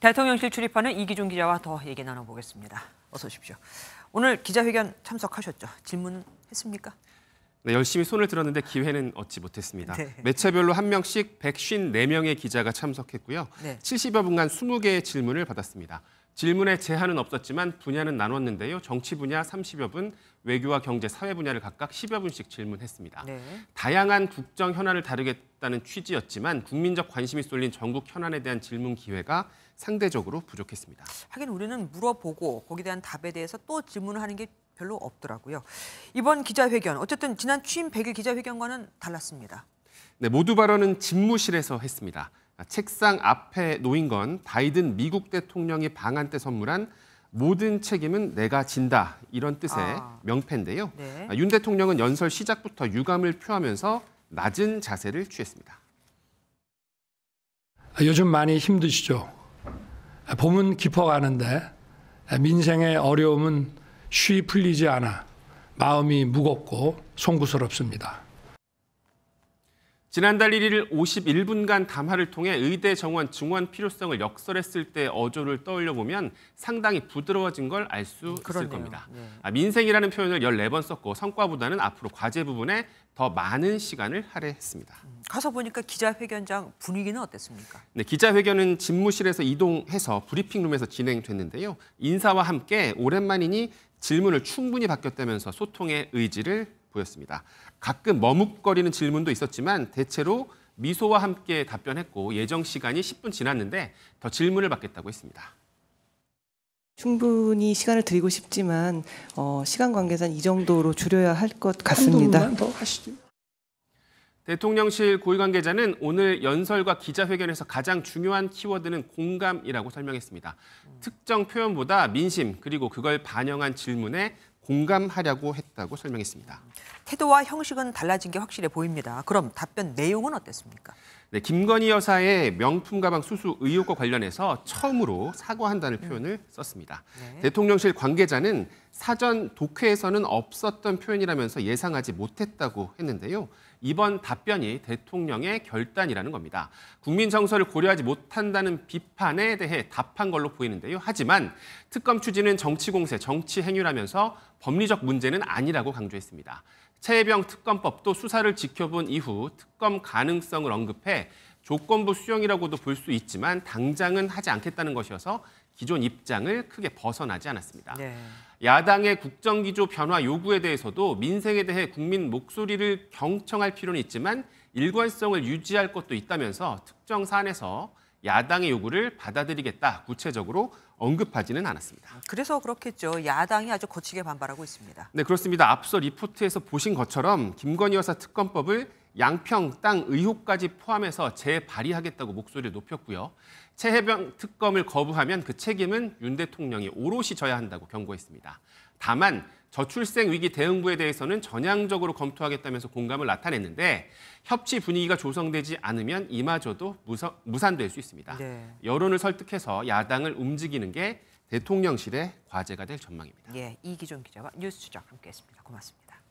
대통령실 출입하는 이기종 기자와 더 얘기 나눠보겠습니다. 어서 오십시오. 오늘 기자회견 참석하셨죠? 질문 했습니까? 네, 열심히 손을 들었는데 기회는 얻지 못했습니다. 네. 매체별로 한 명씩 154명의 기자가 참석했고요. 네. 70여 분간 20개의 질문을 받았습니다. 질문에 제한은 없었지만 분야는 나눴는데요. 정치 분야 30여 분, 외교와 경제, 사회 분야를 각각 10여 분씩 질문했습니다. 네. 다양한 국정 현안을 다루겠다는 취지였지만 국민적 관심이 쏠린 전국 현안에 대한 질문 기회가 상대적으로 부족했습니다. 하긴 우리는 물어보고 거기에 대한 답에 대해서 또 질문을 하는 게 별로 없더라고요. 이번 기자회견, 어쨌든 지난 취임 100일 기자회견과는 달랐습니다. 네, 모두 발언은 집무실에서 했습니다. 아, 책상 앞에 놓인 건 바이든 미국 대통령이 방한 때 선물한 모든 책임은 내가 진다 이런 뜻의 아. 명패인데요. 네. 아, 윤 대통령은 연설 시작부터 유감을 표하면서 낮은 자세를 취했습니다. 아, 요즘 많이 힘드시죠? 봄은 깊어가는데 민생의 어려움은 쉬 풀리지 않아 마음이 무겁고 송구스럽습니다. 지난달 1일 51분간 담화를 통해 의대 정원 증원 필요성을 역설했을 때 어조를 떠올려 보면 상당히 부드러워진 걸 알 수 있을 겁니다. 네. 아, 민생이라는 표현을 14번 썼고 성과보다는 앞으로 과제 부분에 더 많은 시간을 할애했습니다. 음, 가서 보니까 기자회견장 분위기는 어땠습니까? 네, 기자회견은 집무실에서 이동해서 브리핑룸에서 진행됐는데요. 인사와 함께 오랜만이니 질문을 충분히 바뀌었다면서 소통의 의지를 보였습니다. 가끔 머뭇거리는 질문도 있었지만 대체로 미소와 함께 답변했고 예정 시간이 10분 지났는데 더 질문을 받겠다고 했습니다. 충분히 시간을 드리고 싶지만 어, 시간 관계상 이 정도로 줄여야 할 것 같습니다. 더 하시죠. 대통령실 고위 관계자는 오늘 연설과 기자회견에서 가장 중요한 키워드는 공감이라고 설명했습니다. 특정 표현보다 민심 그리고 그걸 반영한 질문에 공감하려고 했다고 설명했습니다. 태도와 형식은 달라진 게 확실해 보입니다. 그럼 답변 내용은 어땠습니까? 네, 김건희 여사의 명품 가방 수수 의혹과 관련해서 처음으로 사과한다는 음. 표현을 음. 썼습니다. 네. 대통령실 관계자는 사전 독회에서는 없었던 표현이라면서 예상하지 못했다고 했는데요. 이번 답변이 대통령의 결단이라는 겁니다. 국민 정서를 고려하지 못한다는 비판에 대해 답한 걸로 보이는데요. 하지만 특검 추진은 정치 공세, 정치 행위라면서 법리적 문제는 아니라고 강조했습니다. 최혜병 특검법도 수사를 지켜본 이후 특검 가능성을 언급해 조건부 수용이라고도 볼 수 있지만 당장은 하지 않겠다는 것이어서 기존 입장을 크게 벗어나지 않았습니다. 네. 야당의 국정기조 변화 요구에 대해서도 민생에 대해 국민 목소리를 경청할 필요는 있지만 일관성을 유지할 것도 있다면서 특정 사안에서 야당의 요구를 받아들이겠다 구체적으로 언급하지는 않았습니다. 아, 그래서 그렇겠죠. 야당이 아주 거치게 반발하고 있습니다. 네, 그렇습니다. 앞서 리포트에서 보신 것처럼 김건희 여사 특검법을 양평 땅 의혹까지 포함해서 재발의하겠다고 목소리를 높였고요. 최해병 특검을 거부하면 그 책임은 윤 대통령이 오롯이 져야 한다고 경고했습니다. 다만 저출생 위기 대응부에 대해서는 전향적으로 검토하겠다면서 공감을 나타냈는데 협치 분위기가 조성되지 않으면 이마저도 무서, 무산될 수 있습니다. 네. 여론을 설득해서 야당을 움직이는 게 대통령실의 과제가 될 전망입니다. 예, 이기종 기자와 뉴스 추적 함께했습니다. 고맙습니다.